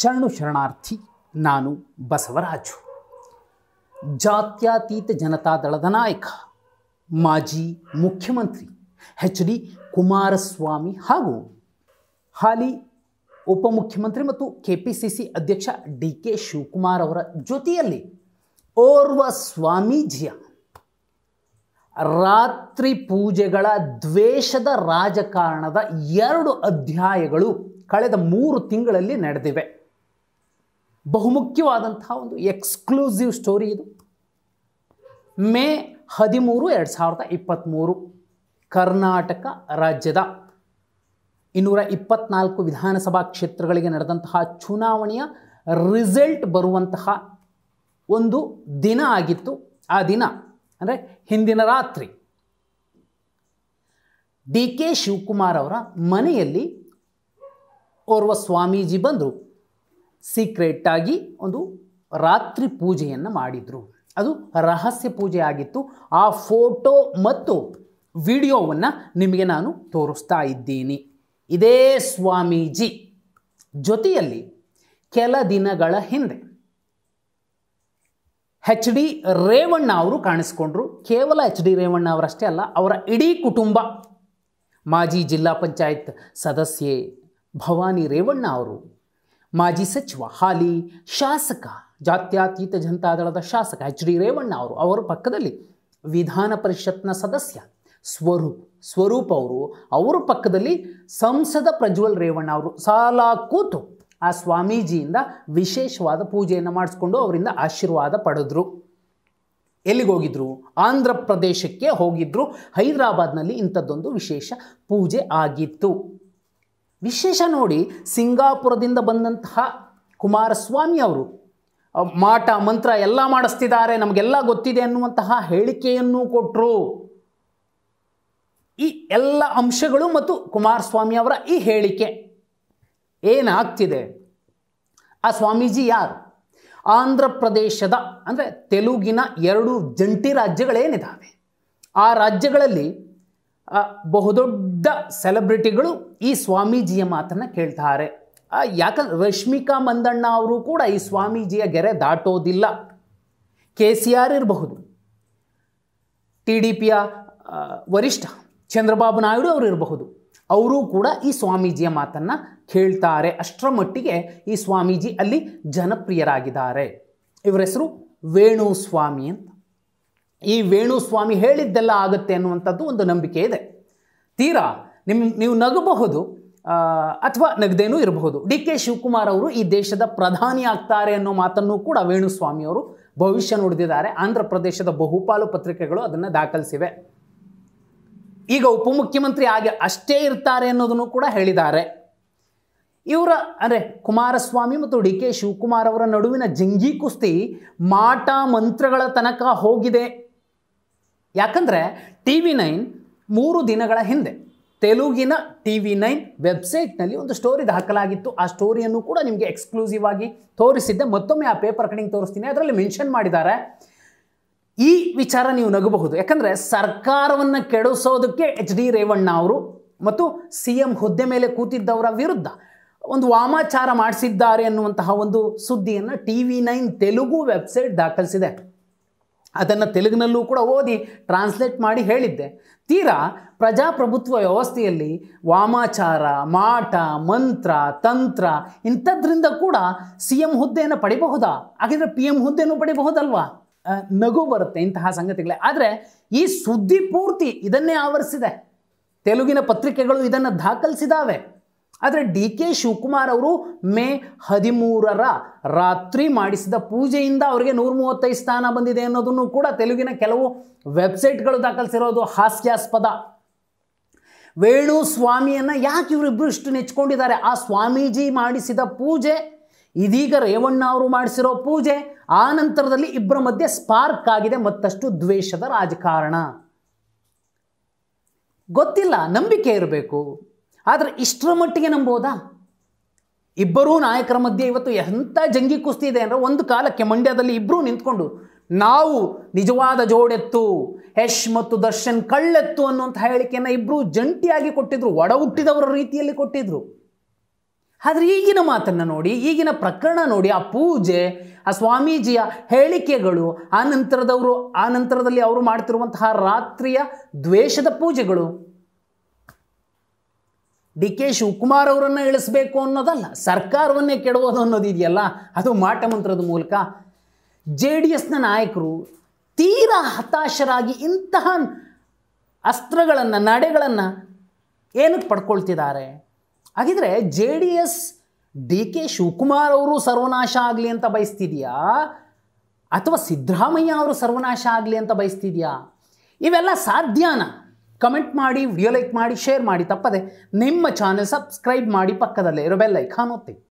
ಶರಣು ಶರಣಾರ್ಥಿ ನಾನು ಬಸವರಾಜು ಜಾತ್ಯತೀತ ಜನತಾದಳದ ನಾಯಕ ಮಾಜಿ ಮುಖ್ಯಮಂತ್ರಿ ಎಚ್ ಡಿ ಕುಮಾರಸ್ವಾಮಿ ಹಾಗೂ ಹಾಲಿ ಉಪಮುಖ್ಯಮಂತ್ರಿ ಮತ್ತು ಕೆ ಪಿ ಸಿ ಸಿ ಅಧ್ಯಕ್ಷ ಡಿ ಕೆ ಶಿವಕುಮಾರ್ ಅವರ ಜೊತೆಯಲ್ಲಿ ಓರ್ವ ಸ್ವಾಮೀಜಿಯ ರಾತ್ರಿ ಪೂಜೆಗಳ ದ್ವೇಷದ ರಾಜಕಾರಣದ ಎರಡು ಅಧ್ಯಾಯಗಳು ಕಳೆದ ಮೂರು ತಿಂಗಳಲ್ಲಿ ನಡೆದಿವೆ ಬಹುಮುಖ್ಯವಾದಂತಹ ಒಂದು ಎಕ್ಸ್ಕ್ಲೂಸಿವ್ ಸ್ಟೋರಿ ಇದು ಮೇ ಹದಿಮೂರು ಎರಡು ಸಾವಿರದ ಇಪ್ಪತ್ತ್ಮೂರು ಕರ್ನಾಟಕ ರಾಜ್ಯದ ಇನ್ನೂರ ಇಪ್ಪತ್ನಾಲ್ಕು ವಿಧಾನಸಭಾ ಕ್ಷೇತ್ರಗಳಿಗೆ ನಡೆದಂತಹ ಚುನಾವಣೆಯ ರಿಸಲ್ಟ್ ಬರುವಂತಹ ಒಂದು ದಿನ ಆಗಿತ್ತು ಆ ದಿನ ಅಂದರೆ ಹಿಂದಿನ ರಾತ್ರಿ ಡಿ ಕೆ ಶಿವಕುಮಾರ್ ಅವರ ಮನೆಯಲ್ಲಿ ಓರ್ವ ಸ್ವಾಮೀಜಿ ಬಂದರು ಸೀಕ್ರೆಟ್ಟಾಗಿ ಒಂದು ರಾತ್ರಿ ಪೂಜೆಯನ್ನು ಮಾಡಿದರು ಅದು ರಹಸ್ಯ ಪೂಜೆ ಆಗಿತ್ತು ಆ ಫೋಟೋ ಮತ್ತು ವಿಡಿಯೋವನ್ನು ನಿಮಗೆ ನಾನು ತೋರಿಸ್ತಾ ಇದ್ದೀನಿ ಇದೇ ಸ್ವಾಮೀಜಿ ಜೊತೆಯಲ್ಲಿ ಕೆಲ ದಿನಗಳ ಹಿಂದೆ ಹೆಚ್ ಡಿ ರೇವಣ್ಣ ಅವರು ಕಾಣಿಸ್ಕೊಂಡ್ರು ಕೇವಲ ಎಚ್ ಡಿ ರೇವಣ್ಣ ಅವರಷ್ಟೇ ಅಲ್ಲ ಅವರ ಇಡೀ ಕುಟುಂಬ ಮಾಜಿ ಜಿಲ್ಲಾ ಪಂಚಾಯತ್ ಸದಸ್ಯೆ ಭವಾನಿ ರೇವಣ್ಣ ಅವರು ಮಾಜಿ ಸಚಿವ ಹಾಲಿ ಶಾಸಕ ಜಾತ್ಯತೀತ ದಳದ ಶಾಸಕ ಎಚ್ ಡಿ ರೇವಣ್ಣ ಅವರು ಅವರ ಪಕ್ಕದಲ್ಲಿ ವಿಧಾನ ಪರಿಷತ್ನ ಸದಸ್ಯ ಸ್ವರೂಪ್ ಸ್ವರೂಪ್ ಅವರು ಅವರ ಪಕ್ಕದಲ್ಲಿ ಸಂಸದ ಪ್ರಜ್ವಲ್ ರೇವಣ್ಣ ಅವರು ಸಾಲ ಕೂತು ಆ ಸ್ವಾಮೀಜಿಯಿಂದ ವಿಶೇಷವಾದ ಪೂಜೆಯನ್ನು ಮಾಡಿಸ್ಕೊಂಡು ಅವರಿಂದ ಆಶೀರ್ವಾದ ಪಡೆದ್ರು ಎಲ್ಲಿಗೆ ಹೋಗಿದ್ರು ಆಂಧ್ರ ಪ್ರದೇಶಕ್ಕೆ ಹೋಗಿದ್ರು ಹೈದರಾಬಾದ್ನಲ್ಲಿ ಇಂಥದ್ದೊಂದು ವಿಶೇಷ ಪೂಜೆ ಆಗಿತ್ತು ವಿಶೇಷ ನೋಡಿ ಸಿಂಗಾಪುರದಿಂದ ಬಂದಂತಹ ಕುಮಾರಸ್ವಾಮಿ ಅವರು ಮಾಟ ಮಂತ್ರ ಎಲ್ಲ ಮಾಡಿಸ್ತಿದ್ದಾರೆ ನಮಗೆಲ್ಲ ಗೊತ್ತಿದೆ ಅನ್ನುವಂತಹ ಹೇಳಿಕೆಯನ್ನು ಕೊಟ್ಟರು ಈ ಎಲ್ಲ ಅಂಶಗಳು ಮತ್ತು ಕುಮಾರಸ್ವಾಮಿ ಅವರ ಈ ಹೇಳಿಕೆ ಏನಾಗ್ತಿದೆ ಆ ಸ್ವಾಮೀಜಿ ಯಾರು ಆಂಧ್ರ ಪ್ರದೇಶದ ಅಂದರೆ ತೆಲುಗಿನ ಎರಡು ಜಂಟಿ ರಾಜ್ಯಗಳೇನಿದ್ದಾವೆ ಆ ರಾಜ್ಯಗಳಲ್ಲಿ ಬಹುದೊಡ್ಡ ಸೆಲೆಬ್ರಿಟಿಗಳು ಈ ಸ್ವಾಮೀಜಿಯ ಮಾತನ್ನು ಕೇಳ್ತಾರೆ ಯಾಕಂದ್ರೆ ರಶ್ಮಿಕಾ ಮಂದಣ್ಣ ಅವರು ಕೂಡ ಈ ಸ್ವಾಮೀಜಿಯ ಗೆರೆ ದಾಟೋದಿಲ್ಲ ಕೆ ಸಿ ಆರ್ ಇರಬಹುದು ಟಿ ಡಿ ಪಿಯ ವರಿಷ್ಠ ಚಂದ್ರಬಾಬು ನಾಯ್ಡು ಅವರು ಇರಬಹುದು ಅವರು ಕೂಡ ಈ ಸ್ವಾಮೀಜಿಯ ಮಾತನ್ನು ಕೇಳ್ತಾರೆ ಅಷ್ಟರ ಮಟ್ಟಿಗೆ ಈ ಸ್ವಾಮೀಜಿ ಅಲ್ಲಿ ಜನಪ್ರಿಯರಾಗಿದ್ದಾರೆ ಇವರ ಹೆಸರು ಸ್ವಾಮಿ ಅಂತ ಈ ವೇಣುಸ್ವಾಮಿ ಹೇಳಿದ್ದೆಲ್ಲ ಆಗುತ್ತೆ ಅನ್ನುವಂಥದ್ದು ಒಂದು ನಂಬಿಕೆ ಇದೆ ತೀರಾ ನಿಮ್ಮ ನೀವು ನಗಬಹುದು ಅಥವಾ ನಗದೇನೂ ಇರಬಹುದು ಡಿ ಕೆ ಶಿವಕುಮಾರ್ ಅವರು ಈ ದೇಶದ ಪ್ರಧಾನಿ ಆಗ್ತಾರೆ ಅನ್ನೋ ಮಾತನ್ನು ಕೂಡ ವೇಣುಸ್ವಾಮಿ ಅವರು ಭವಿಷ್ಯ ನುಡಿದಿದ್ದಾರೆ ಆಂಧ್ರ ಪ್ರದೇಶದ ಬಹುಪಾಲು ಪತ್ರಿಕೆಗಳು ಅದನ್ನು ದಾಖಲಿಸಿವೆ ಈಗ ಉಪಮುಖ್ಯಮಂತ್ರಿ ಆಗಿ ಅಷ್ಟೇ ಇರ್ತಾರೆ ಅನ್ನೋದನ್ನು ಕೂಡ ಹೇಳಿದ್ದಾರೆ ಇವರ ಅಂದರೆ ಕುಮಾರಸ್ವಾಮಿ ಮತ್ತು ಡಿ ಕೆ ಶಿವಕುಮಾರ್ ಅವರ ನಡುವಿನ ಜಂಗಿ ಕುಸ್ತಿ ಮಾಟ ಮಂತ್ರಗಳ ತನಕ ಹೋಗಿದೆ ಯಾಕಂದರೆ ಟಿ ವಿ ನೈನ್ ಮೂರು ದಿನಗಳ ಹಿಂದೆ ತೆಲುಗಿನ ಟಿ ವಿ ನೈನ್ ವೆಬ್ಸೈಟ್ನಲ್ಲಿ ಒಂದು ಸ್ಟೋರಿ ದಾಖಲಾಗಿತ್ತು ಆ ಸ್ಟೋರಿಯನ್ನು ಕೂಡ ನಿಮಗೆ ಎಕ್ಸ್ಕ್ಲೂಸಿವ್ ಆಗಿ ತೋರಿಸಿದ್ದೆ ಮತ್ತೊಮ್ಮೆ ಆ ಪೇಪರ್ ಕಟಿಂಗ್ ತೋರಿಸ್ತೀನಿ ಅದರಲ್ಲಿ ಮೆನ್ಷನ್ ಮಾಡಿದ್ದಾರೆ ಈ ವಿಚಾರ ನೀವು ನಗಬಹುದು ಯಾಕಂದರೆ ಸರ್ಕಾರವನ್ನು ಕೆಡಿಸೋದಕ್ಕೆ ಎಚ್ ಡಿ ರೇವಣ್ಣ ಅವರು ಮತ್ತು ಸಿ ಎಂ ಹುದ್ದೆ ಮೇಲೆ ಕೂತಿದ್ದವರ ವಿರುದ್ಧ ಒಂದು ವಾಮಾಚಾರ ಮಾಡಿಸಿದ್ದಾರೆ ಅನ್ನುವಂತಹ ಒಂದು ಸುದ್ದಿಯನ್ನು T V nine Telugu website ದಾಖಲಿಸಿದೆ ಅದನ್ನು ತೆಲುಗಿನಲ್ಲೂ ಕೂಡ ಓದಿ ಟ್ರಾನ್ಸ್ಲೇಟ್ ಮಾಡಿ ಹೇಳಿದ್ದೆ ತೀರಾ ಪ್ರಜಾಪ್ರಭುತ್ವ ವ್ಯವಸ್ಥೆಯಲ್ಲಿ ವಾಮಾಚಾರ ಮಾಟ ಮಂತ್ರ ತಂತ್ರ ಇಂಥದ್ರಿಂದ ಕೂಡ ಸಿ ಎಂ ಹುದ್ದೆಯನ್ನು ಪಡಿಬಹುದಾ ಹಾಗಿದ್ರೆ ಪಿ ಎಂ ಹುದ್ದೆಯೂ ಪಡಿಬಹುದಲ್ವಾ ನಗು ಬರುತ್ತೆ ಇಂತಹ ಸಂಗತಿಗಳೇ ಆದರೆ ಈ ಸುದ್ದಿ ಪೂರ್ತಿ ಇದನ್ನೇ ಆವರಿಸಿದೆ ತೆಲುಗಿನ ಪತ್ರಿಕೆಗಳು ಇದನ್ನು ದಾಖಲಿಸಿದಾವೆ ಆದರೆ ಡಿ ಕೆ ಶಿವಕುಮಾರ್ ಅವರು ಮೇ ಹದಿಮೂರರ ರಾತ್ರಿ ಮಾಡಿಸಿದ ಪೂಜೆಯಿಂದ ಅವರಿಗೆ ನೂರ ಮೂವತ್ತೈದು ಸ್ಥಾನ ಬಂದಿದೆ ಅನ್ನೋದನ್ನು ಕೂಡ ತೆಲುಗಿನ ಕೆಲವು ವೆಬ್ಸೈಟ್ಗಳು ದಾಖಲಿಸಿರೋದು ಹಾಸ್ಯಾಸ್ಪದ ವೇಣು ಸ್ವಾಮಿಯನ್ನು ಯಾಕೆ ಇವರಿಬ್ಬರು ಇಷ್ಟು ನೆಚ್ಕೊಂಡಿದ್ದಾರೆ ಆ ಸ್ವಾಮೀಜಿ ಮಾಡಿಸಿದ ಪೂಜೆ ಇದೀಗ ರೇವಣ್ಣ ಅವರು ಮಾಡಿಸಿರೋ ಪೂಜೆ ಆ ನಂತರದಲ್ಲಿ ಇಬ್ಬರ ಮಧ್ಯೆ ಸ್ಪಾರ್ಕ್ ಆಗಿದೆ ಮತ್ತಷ್ಟು ದ್ವೇಷದ ರಾಜಕಾರಣ ಗೊತ್ತಿಲ್ಲ ನಂಬಿಕೆ ಇರಬೇಕು ಆದರೆ ಇಷ್ಟರ ಮಟ್ಟಿಗೆ ನಂಬೋದಾ ಇಬ್ಬರೂ ನಾಯಕರ ಮಧ್ಯೆ ಇವತ್ತು ಎಂಥ ಜಂಗಿ ಕುಸ್ತಿ ಇದೆ ಅಂದರೆ ಒಂದು ಕಾಲಕ್ಕೆ ಮಂಡ್ಯದಲ್ಲಿ ಇಬ್ಬರೂ ನಿಂತ್ಕೊಂಡು ನಾವು ನಿಜವಾದ ಜೋಡೆತ್ತು ಯಶ್ ಮತ್ತು ದರ್ಶನ್ ಕಳ್ಳೆತ್ತು ಅನ್ನುವಂಥ ಹೇಳಿಕೆಯನ್ನು ಇಬ್ಬರೂ ಜಂಟಿಯಾಗಿ ಕೊಟ್ಟಿದ್ರು ಒಡ ಹುಟ್ಟಿದವರ ರೀತಿಯಲ್ಲಿ ಕೊಟ್ಟಿದ್ರು ಆದರೆ ಈಗಿನ ಮಾತನ್ನು ನೋಡಿ ಈಗಿನ ಪ್ರಕರಣ ನೋಡಿ ಆ ಪೂಜೆ ಆ ಸ್ವಾಮೀಜಿಯ ಹೇಳಿಕೆಗಳು ಆ ನಂತರದವರು ಆ ನಂತರದಲ್ಲಿ ಅವರು ಮಾಡ್ತಿರುವಂತಹ ರಾತ್ರಿಯ ದ್ವೇಷದ ಪೂಜೆಗಳು ಡಿ ಕೆ ಶಿವಕುಮಾರ್ ಅವರನ್ನು ಇಳಿಸ್ಬೇಕು ಅನ್ನೋದಲ್ಲ ಸರ್ಕಾರವನ್ನೇ ಅನ್ನೋದು ಅನ್ನೋದಿದೆಯಲ್ಲ ಅದು ಮಾಟಮಂತ್ರದ ಮೂಲಕ ಜೆ ಡಿ ಎಸ್ನ ನಾಯಕರು ತೀರಾ ಹತಾಶರಾಗಿ ಇಂತಹ ಅಸ್ತ್ರಗಳನ್ನು ನಡೆಗಳನ್ನು ಏನಕ್ಕೆ ಪಡ್ಕೊಳ್ತಿದ್ದಾರೆ ಹಾಗಿದ್ರೆ J D S D K Shivakumar ಅವರು ಸರ್ವನಾಶ ಆಗಲಿ ಅಂತ ಬಯಸ್ತಿದೆಯಾ ಅಥವಾ ಸಿದ್ದರಾಮಯ್ಯ ಅವರು ಸರ್ವನಾಶ ಆಗಲಿ ಅಂತ ಬಯಸ್ತಿದೆಯಾ ಇವೆಲ್ಲ ಸಾಧ್ಯನಾ ಕಮೆಂಟ್ ಮಾಡಿ ವಿಡಿಯೋ ಲೈಕ್ ಮಾಡಿ ಶೇರ್ ಮಾಡಿ ತಪ್ಪದೆ ನಿಮ್ಮ ಚಾನೆಲ್ ಸಬ್ಸ್ಕ್ರೈಬ್ ಮಾಡಿ ಪಕ್ಕದಲ್ಲೇ ಇರೋ ಬೆಲ್ಲೈಕ್ ಒತ್ತಿ